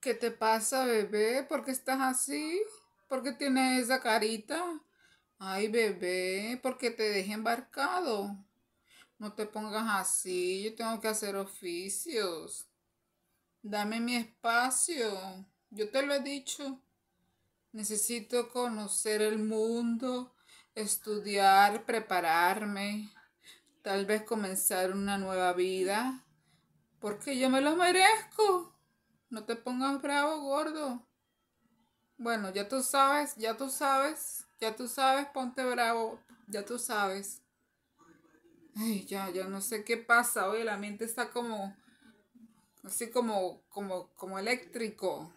¿Qué te pasa, bebé? ¿Por qué estás así? ¿Por qué tienes esa carita? Ay, bebé, ¿por qué te dejé embarcado? No te pongas así, yo tengo que hacer oficios. Dame mi espacio. Yo te lo he dicho. Necesito conocer el mundo, estudiar, prepararme, tal vez comenzar una nueva vida, porque yo me lo merezco. No te pongas bravo, gordo. Bueno, ya tú sabes, ya tú sabes, ya tú sabes, ponte bravo, ya tú sabes. Ay, ya, ya no sé qué pasa. Oye, la mente está como, así como, como, como eléctrico.